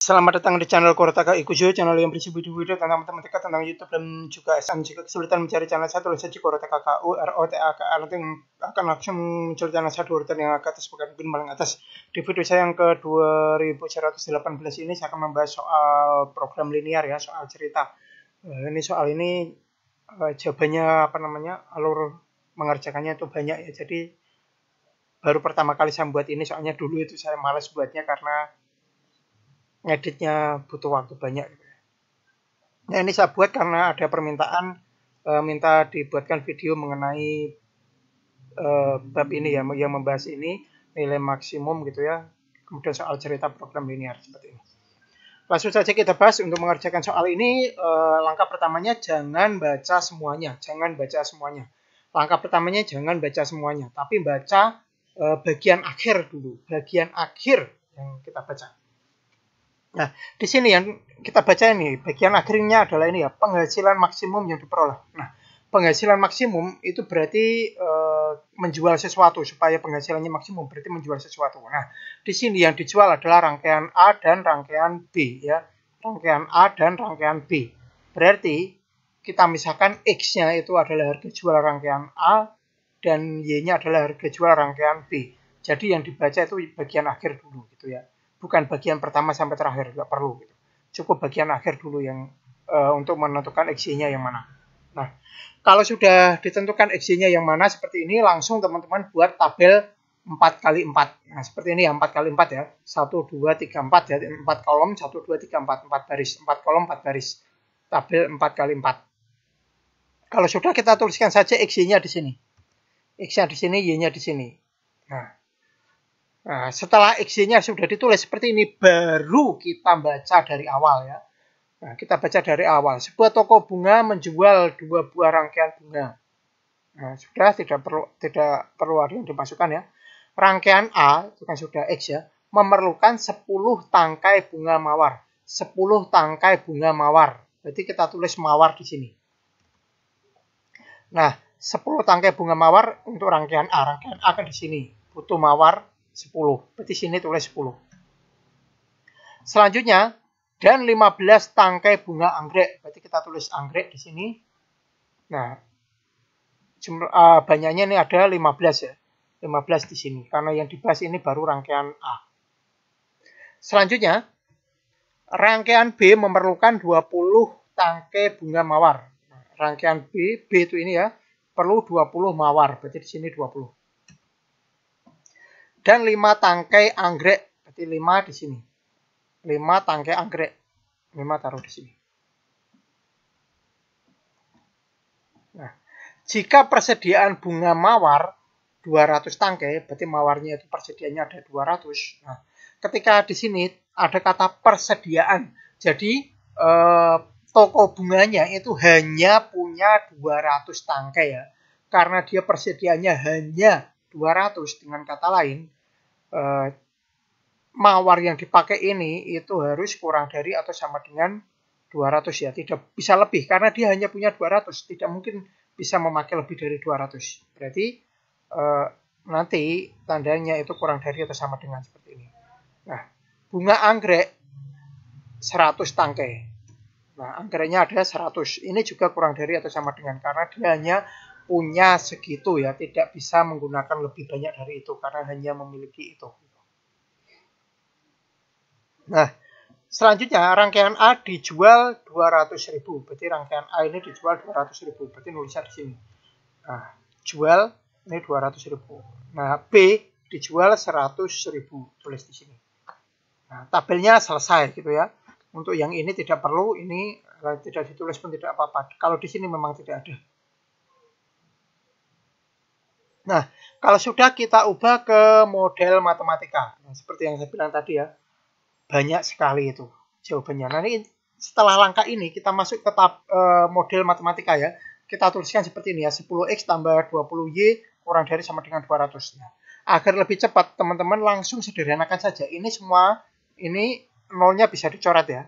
Selamat datang di channel Korotaka Ikujo, channel yang berisi video-video tentang matematika, tentang YouTube, dan juga SM. Jika kesulitan mencari channel saya, tulis saja A K A nanti akan langsung muncul channel saya di yang agak atas, bukan mungkin paling atas. Di video saya yang ke 2118 ini, saya akan membahas soal program linear ya, soal cerita. Eh, ini soal ini eh, jawabannya apa namanya, alur mengerjakannya itu banyak ya, jadi baru pertama kali saya buat ini, soalnya dulu itu saya males buatnya karena ngeditnya butuh waktu banyak. Gitu ya. Nah ini saya buat karena ada permintaan e, minta dibuatkan video mengenai e, bab ini ya yang membahas ini nilai maksimum gitu ya. Kemudian soal cerita program linear seperti ini. Langsung saja kita bahas untuk mengerjakan soal ini e, langkah pertamanya jangan baca semuanya, jangan baca semuanya. Langkah pertamanya jangan baca semuanya, tapi baca e, bagian akhir dulu, bagian akhir yang kita baca. Nah, di sini yang kita baca ini, bagian akhirnya adalah ini ya, penghasilan maksimum yang diperoleh. Nah, penghasilan maksimum itu berarti e, menjual sesuatu supaya penghasilannya maksimum berarti menjual sesuatu. Nah, di sini yang dijual adalah rangkaian A dan rangkaian B ya. Rangkaian A dan rangkaian B. Berarti kita misalkan X-nya itu adalah harga jual rangkaian A dan Y-nya adalah harga jual rangkaian B. Jadi yang dibaca itu bagian akhir dulu gitu ya bukan bagian pertama sampai terakhir nggak perlu gitu. cukup bagian akhir dulu yang uh, untuk menentukan xy-nya yang mana nah kalau sudah ditentukan xy-nya yang mana seperti ini langsung teman-teman buat tabel 4 kali 4 nah seperti ini ya 4 kali 4 ya 1 2 3 4 ya 4 kolom 1 2 3 4 4 baris 4 kolom 4 baris tabel 4 kali 4 kalau sudah kita tuliskan saja x nya di sini x-nya di sini y-nya di sini nah Nah, setelah XY-nya sudah ditulis seperti ini, baru kita baca dari awal ya. Nah, kita baca dari awal. Sebuah toko bunga menjual dua buah rangkaian bunga. Nah, sudah tidak perlu tidak perlu ada yang dimasukkan ya. Rangkaian A, itu kan sudah X ya, memerlukan 10 tangkai bunga mawar. 10 tangkai bunga mawar. Berarti kita tulis mawar di sini. Nah, 10 tangkai bunga mawar untuk rangkaian A. Rangkaian A kan di sini. Butuh mawar 10. berarti sini tulis 10. Selanjutnya, dan 15 tangkai bunga anggrek. Berarti kita tulis anggrek di sini. Nah, jumlah, uh, banyaknya ini ada 15 ya. 15 di sini. Karena yang dibahas ini baru rangkaian A. Selanjutnya, rangkaian B memerlukan 20 tangkai bunga mawar. Nah, rangkaian B, B itu ini ya, perlu 20 mawar. Berarti di sini 20 dan 5 tangkai anggrek. Berarti 5 di sini. 5 tangkai anggrek. 5 taruh di sini. Nah, jika persediaan bunga mawar 200 tangkai, berarti mawarnya itu persediaannya ada 200. Nah, ketika di sini ada kata persediaan. Jadi eh, toko bunganya itu hanya punya 200 tangkai ya. Karena dia persediaannya hanya 200. Dengan kata lain, eh, mawar yang dipakai ini itu harus kurang dari atau sama dengan 200 ya. Tidak bisa lebih karena dia hanya punya 200. Tidak mungkin bisa memakai lebih dari 200. Berarti eh, nanti tandanya itu kurang dari atau sama dengan seperti ini. Nah, bunga anggrek 100 tangkai. Nah, anggreknya ada 100. Ini juga kurang dari atau sama dengan karena dia hanya punya segitu ya, tidak bisa menggunakan lebih banyak dari itu karena hanya memiliki itu. Nah, selanjutnya rangkaian A dijual 200.000. Berarti rangkaian A ini dijual 200.000. Berarti nulisnya di sini. Nah, jual ini 200.000. Nah, B dijual 100.000. Tulis di sini. Nah, tabelnya selesai gitu ya. Untuk yang ini tidak perlu, ini eh, tidak ditulis pun tidak apa-apa. Kalau di sini memang tidak ada. Nah, kalau sudah kita ubah ke model matematika, nah, seperti yang saya bilang tadi ya, banyak sekali itu jawabannya. Nah, ini setelah langkah ini kita masuk ke tab, e, model matematika ya. Kita tuliskan seperti ini ya, 10x tambah 20y kurang dari sama dengan 200. Nah, agar lebih cepat, teman-teman langsung sederhanakan saja. Ini semua, ini nolnya bisa dicoret ya.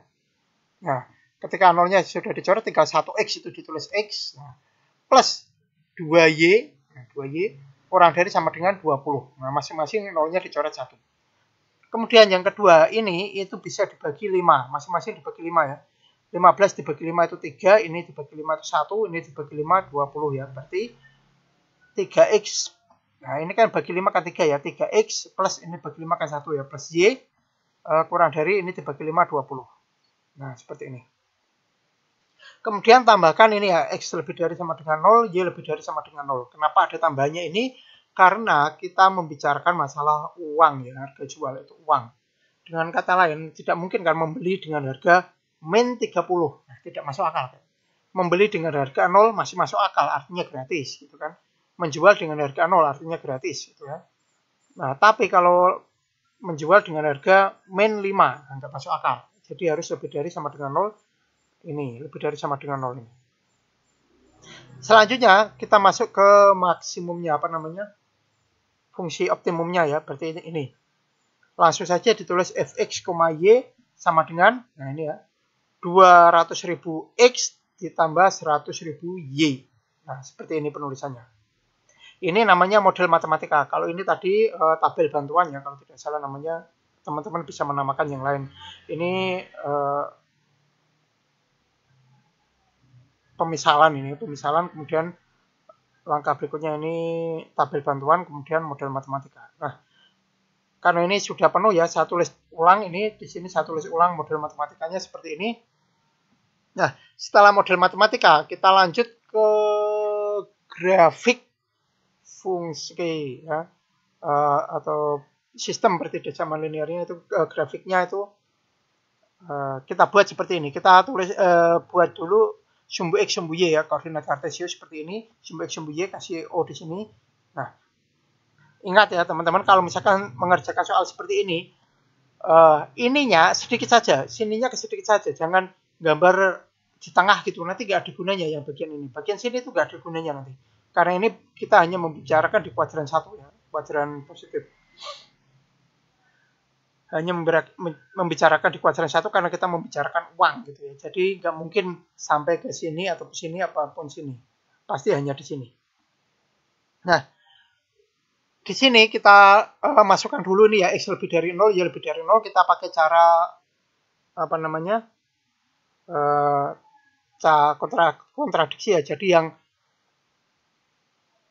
Nah, ketika nolnya sudah dicoret, tinggal 1x itu ditulis x. Nah, plus 2y Nah, 2Y kurang dari sama dengan 20. Nah, masing-masing nolnya dicoret satu. Kemudian yang kedua ini itu bisa dibagi 5. Masing-masing dibagi 5 ya. 15 dibagi 5 itu 3, ini dibagi 5 itu 1, ini dibagi 5 20 ya. Berarti 3x. Nah, ini kan bagi 5 kan 3 ya. 3x plus ini bagi 5 kan 1 ya. Plus y eh, kurang dari ini dibagi 5 20. Nah, seperti ini. Kemudian tambahkan ini ya, X lebih dari sama dengan 0, Y lebih dari sama dengan 0. Kenapa ada tambahnya ini? Karena kita membicarakan masalah uang ya, harga jual itu uang. Dengan kata lain, tidak mungkin kan membeli dengan harga min 30. Nah, tidak masuk akal. Kan? Membeli dengan harga 0 masih masuk akal, artinya gratis gitu kan. Menjual dengan harga 0 artinya gratis gitu ya. Nah, tapi kalau menjual dengan harga min 5, nah, nggak masuk akal. Jadi harus lebih dari sama dengan 0 ini lebih dari sama dengan nol ini. Selanjutnya kita masuk ke maksimumnya apa namanya fungsi optimumnya ya berarti ini, ini. langsung saja ditulis fx, y sama dengan nah ini ya 200.000 x ditambah 100.000 y nah seperti ini penulisannya ini namanya model matematika kalau ini tadi e, tabel bantuan ya kalau tidak salah namanya teman-teman bisa menamakan yang lain ini e, pemisalan ini pemisalan kemudian langkah berikutnya ini tabel bantuan kemudian model matematika nah karena ini sudah penuh ya satu tulis ulang ini di sini saya tulis ulang model matematikanya seperti ini nah setelah model matematika kita lanjut ke grafik fungsi ya uh, atau sistem bertidak zaman ini itu uh, grafiknya itu uh, kita buat seperti ini kita tulis uh, buat dulu sumbu X, sumbu Y ya, koordinat kartesius seperti ini, sumbu X, sumbu Y, kasih O di sini. Nah, ingat ya teman-teman, kalau misalkan mengerjakan soal seperti ini, uh, ininya sedikit saja, sininya sedikit saja, jangan gambar di tengah gitu, nanti gak ada gunanya yang bagian ini. Bagian sini itu gak ada gunanya nanti. Karena ini kita hanya membicarakan di kuadran satu ya, kuadran positif hanya membicarakan di kuadran satu karena kita membicarakan uang gitu ya. Jadi nggak mungkin sampai ke sini atau ke sini apapun sini. Pasti hanya di sini. Nah, di sini kita uh, masukkan dulu nih ya x lebih dari 0, y lebih dari 0 kita pakai cara apa namanya? Uh, eh, cara kontra, kontradiksi ya. Jadi yang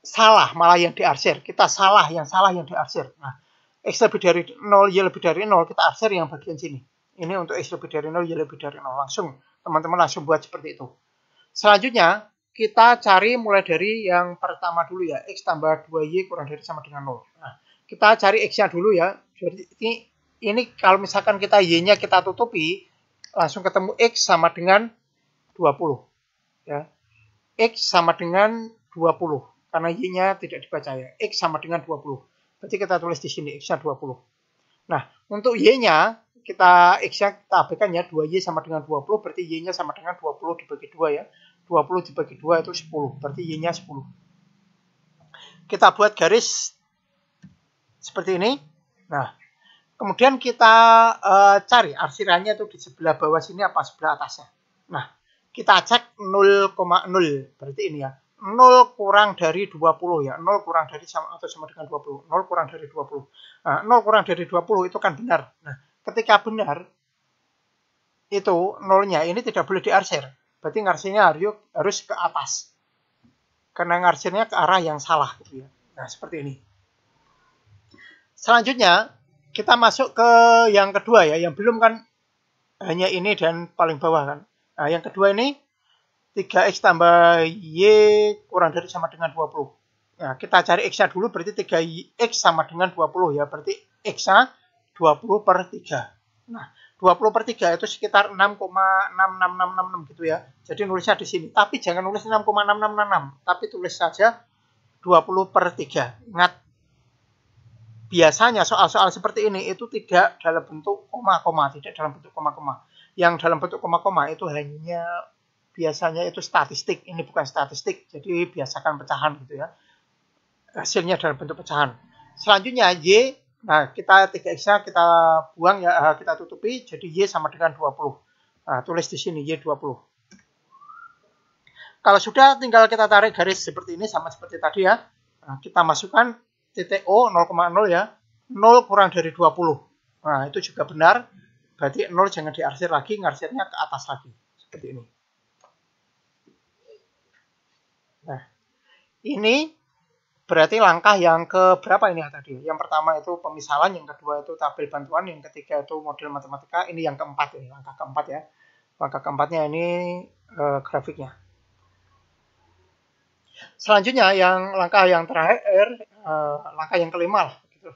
salah malah yang diarsir. Kita salah yang salah yang diarsir. Nah, X lebih dari 0, Y lebih dari 0, kita arsir yang bagian sini. Ini untuk X lebih dari 0, Y lebih dari 0. Langsung, teman-teman langsung buat seperti itu. Selanjutnya, kita cari mulai dari yang pertama dulu ya. X tambah 2Y kurang dari sama dengan 0. Nah, kita cari X-nya dulu ya. Jadi ini, ini kalau misalkan kita Y-nya kita tutupi, langsung ketemu X sama dengan 20. Ya. X sama dengan 20. Karena Y-nya tidak dibaca ya. X sama dengan 20. Berarti kita tulis di sini X-nya 20. Nah, untuk Y-nya kita X-nya kita abaikan ya 2Y sama dengan 20, berarti Y-nya sama dengan 20 dibagi 2 ya. 20 dibagi 2 itu 10, berarti Y-nya 10. Kita buat garis seperti ini. Nah, kemudian kita e, cari arsirannya itu di sebelah bawah sini apa sebelah atasnya. Nah, kita cek 0,0, berarti ini ya. 0 kurang dari 20 ya 0 kurang dari sama atau sama dengan 20 0 kurang dari 20 nah, 0 kurang dari 20 itu kan benar nah ketika benar itu nolnya ini tidak boleh diarsir berarti ngarsirnya harus, ke atas karena ngarsirnya ke arah yang salah gitu ya nah seperti ini selanjutnya kita masuk ke yang kedua ya yang belum kan hanya ini dan paling bawah kan nah yang kedua ini 3X tambah Y kurang dari sama dengan 20. Nah, ya, kita cari X-nya dulu, berarti 3X sama dengan 20 ya. Berarti X-nya 20 per 3. Nah, 20 per 3 itu sekitar 6,6666 gitu ya. Jadi nulisnya di sini. Tapi jangan nulis 6,6666. Tapi tulis saja 20 per 3. Ingat, biasanya soal-soal seperti ini itu tidak dalam bentuk koma-koma. Tidak dalam bentuk koma-koma. Yang dalam bentuk koma-koma itu hanya biasanya itu statistik, ini bukan statistik, jadi biasakan pecahan gitu ya. Hasilnya dalam bentuk pecahan. Selanjutnya Y, nah kita 3x kita buang ya, eh, kita tutupi, jadi Y sama dengan 20. Nah, tulis di sini Y 20. Kalau sudah tinggal kita tarik garis seperti ini sama seperti tadi ya. Nah, kita masukkan TTO 0,0 ya. 0 kurang dari 20. Nah, itu juga benar. Berarti 0 jangan diarsir lagi, ngarsirnya ke atas lagi. Seperti ini. Nah, ini berarti langkah yang ke berapa ini tadi? Yang pertama itu pemisalan, yang kedua itu tabel bantuan, yang ketiga itu model matematika, ini yang keempat ini langkah keempat ya. Langkah keempatnya ini e, grafiknya. Selanjutnya yang langkah yang terakhir, e, langkah yang kelima lah. Gitu.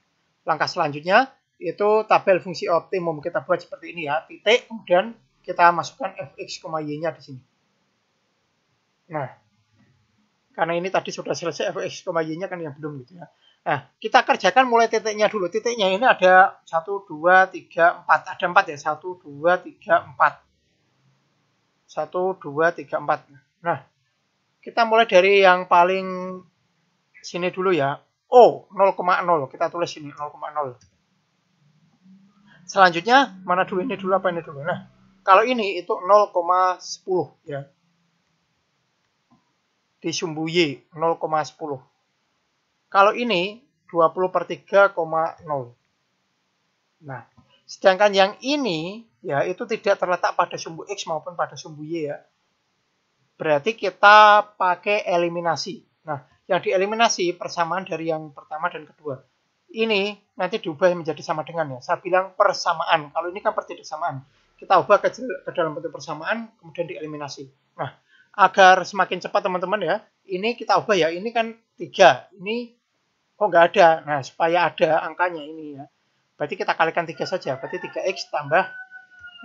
Langkah selanjutnya itu tabel fungsi optimum kita buat seperti ini ya, titik, kemudian kita masukkan fx, y-nya di sini. Nah, karena ini tadi sudah selesai fx, y-nya kan yang belum gitu ya. Nah, kita kerjakan mulai titiknya dulu. Titiknya ini ada 1, 2, 3, 4. Ada 4 ya. 1, 2, 3, 4. 1, 2, 3, 4. Nah, kita mulai dari yang paling sini dulu ya. O, 0,0. Kita tulis sini 0,0. Selanjutnya, mana dulu ini dulu apa ini dulu. Nah, kalau ini itu 0,10 ya di sumbu y 0,10. Kalau ini 20 per 3,0. Nah, sedangkan yang ini ya itu tidak terletak pada sumbu X maupun pada sumbu Y ya. Berarti kita pakai eliminasi. Nah, yang dieliminasi persamaan dari yang pertama dan kedua. Ini nanti diubah menjadi sama dengan ya. Saya bilang persamaan. Kalau ini kan pertidaksamaan. Kita ubah ke dalam bentuk persamaan, kemudian dieliminasi. Nah, agar semakin cepat teman-teman ya. Ini kita ubah ya. Ini kan tiga. Ini kok nggak ada. Nah supaya ada angkanya ini ya. Berarti kita kalikan tiga saja. Berarti 3x tambah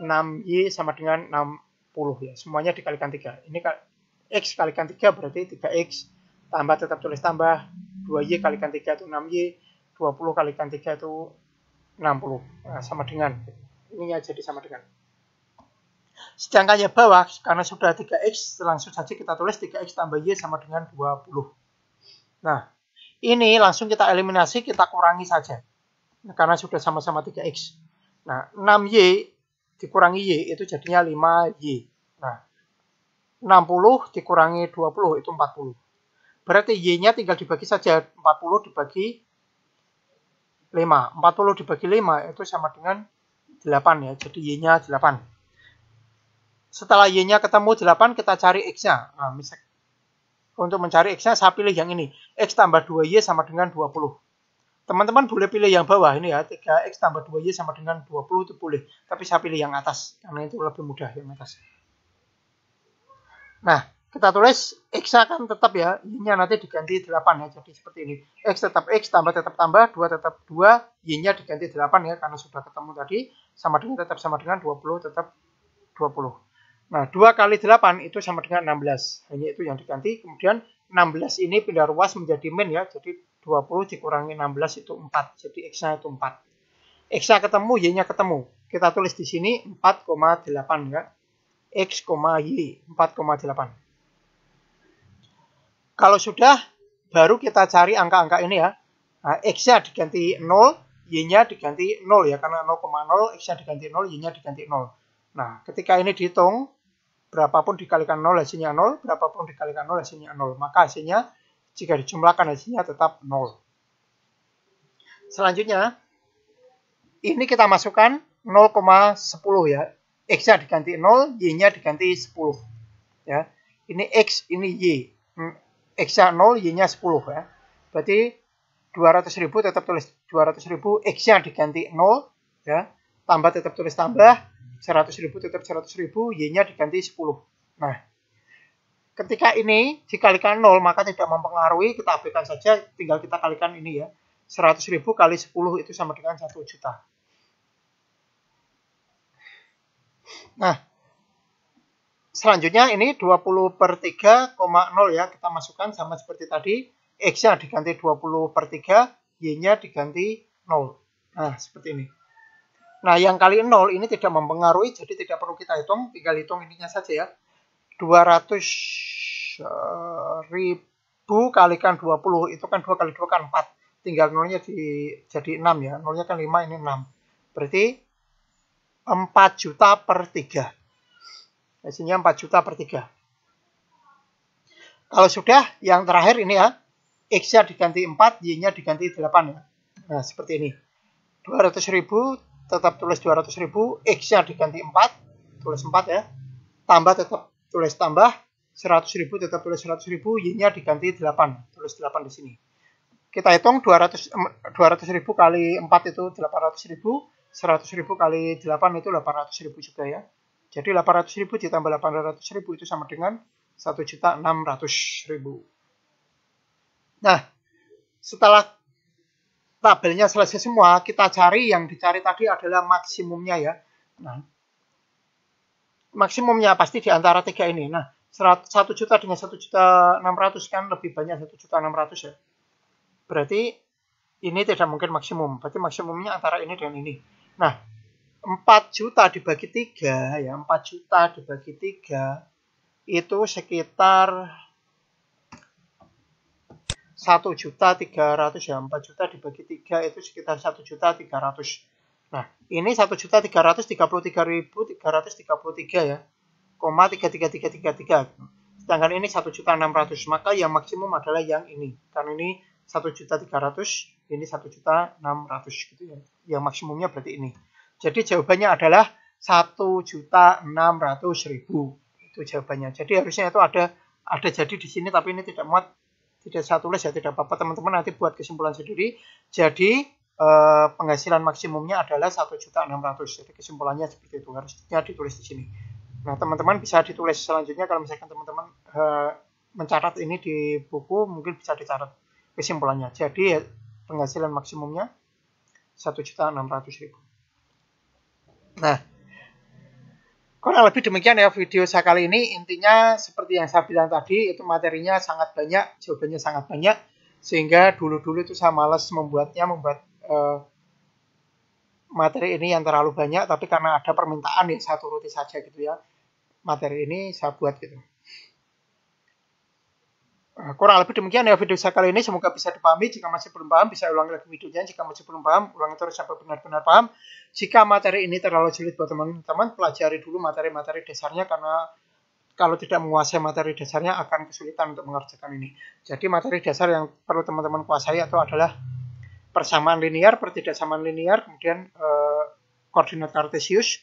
6y sama dengan 60 ya. Semuanya dikalikan tiga. Ini x kalikan tiga berarti 3x tambah tetap tulis tambah 2y kalikan tiga itu 6y. 20 kalikan tiga itu 60 nah, sama dengan aja jadi sama dengan Sedangkan yang bawah, karena sudah 3X, langsung saja kita tulis 3X tambah Y sama dengan 20. Nah, ini langsung kita eliminasi, kita kurangi saja. Nah, karena sudah sama-sama 3X. Nah, 6Y dikurangi Y itu jadinya 5Y. Nah, 60 dikurangi 20 itu 40. Berarti Y-nya tinggal dibagi saja 40 dibagi 5. 40 dibagi 5 itu sama dengan 8 ya. Jadi Y-nya 8. Setelah Y-nya ketemu 8, kita cari X-nya. Nah, untuk mencari X-nya, saya pilih yang ini. X tambah 2Y sama dengan 20. Teman-teman boleh pilih yang bawah ini ya. 3X tambah 2Y sama dengan 20 itu boleh. Tapi saya pilih yang atas. Karena itu lebih mudah yang atas. Nah, kita tulis X nya akan tetap ya, Y-nya nanti diganti 8 ya, jadi seperti ini. X tetap X, tambah tetap tambah, 2 tetap 2, Y-nya diganti 8 ya, karena sudah ketemu tadi, sama dengan tetap sama dengan 20, tetap 20. Nah, 2 kali 8 itu sama dengan 16. Hanya itu yang diganti. Kemudian 16 ini pindah ruas menjadi min ya. Jadi 20 dikurangi 16 itu 4. Jadi X-nya itu 4. X-nya ketemu, Y-nya ketemu. Kita tulis di sini 4,8 ya. X, Y 4,8. Kalau sudah, baru kita cari angka-angka ini ya. Nah, X-nya diganti 0, Y-nya diganti 0 ya. Karena 0,0, X-nya diganti 0, Y-nya diganti 0. Nah, ketika ini dihitung, berapapun dikalikan 0 hasilnya 0, berapapun dikalikan 0 hasilnya 0. Maka hasilnya jika dijumlahkan hasilnya tetap 0. Selanjutnya, ini kita masukkan 0,10 ya. X-nya diganti 0, Y-nya diganti 10. Ya. Ini X, ini Y. X-nya 0, Y-nya 10 ya. Berarti 200 ribu tetap tulis 200 ribu, X-nya diganti 0 ya. Tambah tetap tulis tambah, 100.000 tetap 100.000, ribu, Y-nya diganti 10. Nah, ketika ini dikalikan 0 maka tidak mempengaruhi, kita abaikan saja, tinggal kita kalikan ini ya. 100.000 kali 10 itu sama dengan 1 juta. Nah, selanjutnya ini 20 per 3,0 ya, kita masukkan sama seperti tadi. X-nya diganti 20 per 3, Y-nya diganti 0. Nah, seperti ini. Nah, yang kali 0 ini tidak mempengaruhi, jadi tidak perlu kita hitung. Tinggal hitung ininya saja ya. 200 eh, ribu kalikan 20, itu kan 2 kali 2 kan 4. Tinggal nolnya di, jadi 6 ya. Nolnya kan 5, ini 6. Berarti 4 juta per 3. Hasilnya 4 juta per 3. Kalau sudah, yang terakhir ini ya. X-nya diganti 4, Y-nya diganti 8 ya. Nah, seperti ini. 200 ribu tetap tulis 200 ribu, X-nya diganti 4, tulis 4 ya, tambah tetap tulis tambah, 100 ribu tetap tulis 100 ribu, Y-nya diganti 8, tulis 8 di sini. Kita hitung 200, 200 ribu kali 4 itu 800 ribu, 100 ribu kali 8 itu 800 ribu juga ya. Jadi 800 ribu ditambah 800 ribu itu sama dengan 1 juta Nah, setelah tabelnya selesai semua, kita cari yang dicari tadi adalah maksimumnya ya. Nah, maksimumnya pasti di antara tiga ini. Nah, 1 juta dengan 1 juta 600 kan lebih banyak 1 juta 600 ya. Berarti ini tidak mungkin maksimum. Berarti maksimumnya antara ini dengan ini. Nah, 4 juta dibagi 3 ya, 4 juta dibagi 3 itu sekitar 1 juta 300 ya 4 juta dibagi 3 itu sekitar 1 juta 300 nah ini 1 juta 333.333 ya koma 33333 sedangkan ini 1 juta 600 maka yang maksimum adalah yang ini karena ini 1 juta 300 ini 1 juta 600 gitu ya yang maksimumnya berarti ini jadi jawabannya adalah 1 juta 600 ribu itu jawabannya jadi harusnya itu ada ada jadi di sini tapi ini tidak muat tidak saya tulis ya tidak apa-apa teman-teman nanti buat kesimpulan sendiri jadi eh, penghasilan maksimumnya adalah juta ratus jadi kesimpulannya seperti itu harusnya ditulis di sini nah teman-teman bisa ditulis selanjutnya kalau misalkan teman-teman eh, mencatat ini di buku mungkin bisa dicatat kesimpulannya jadi ya, penghasilan maksimumnya juta ribu nah Kurang lebih demikian ya video saya kali ini. Intinya seperti yang saya bilang tadi, itu materinya sangat banyak, jawabannya sangat banyak. Sehingga dulu-dulu itu saya males membuatnya, membuat uh, materi ini yang terlalu banyak. Tapi karena ada permintaan ya saya turuti saja gitu ya. Materi ini saya buat gitu. Ah, kurang lebih demikian ya video saya kali ini semoga bisa dipahami jika masih belum paham bisa ulangi lagi videonya jika masih belum paham ulangi terus sampai benar-benar paham jika materi ini terlalu sulit buat teman-teman pelajari dulu materi-materi dasarnya karena kalau tidak menguasai materi dasarnya akan kesulitan untuk mengerjakan ini jadi materi dasar yang perlu teman-teman kuasai atau adalah persamaan linear pertidaksamaan linear kemudian eh, koordinat kartesius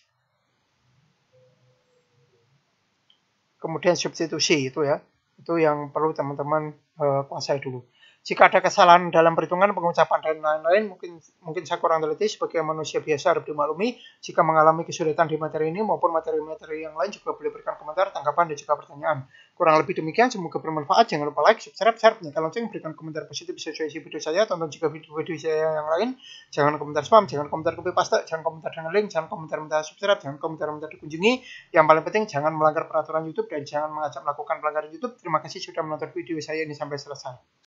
kemudian substitusi itu ya itu yang perlu teman-teman uh, dulu jika ada kesalahan dalam perhitungan, pengucapan, dan lain-lain, mungkin mungkin saya kurang teliti sebagai manusia biasa harus dimaklumi. Jika mengalami kesulitan di materi ini maupun materi-materi yang lain juga boleh berikan komentar, tanggapan, dan juga pertanyaan. Kurang lebih demikian, semoga bermanfaat. Jangan lupa like, subscribe, share, nyalakan lonceng, berikan komentar positif sesuai isi video saya, tonton juga video-video saya yang lain. Jangan komentar spam, jangan komentar copy paste, jangan komentar dengan link, jangan komentar minta subscribe, jangan komentar minta dikunjungi. Yang paling penting, jangan melanggar peraturan YouTube dan jangan mengajak melakukan pelanggaran YouTube. Terima kasih sudah menonton video saya ini sampai selesai.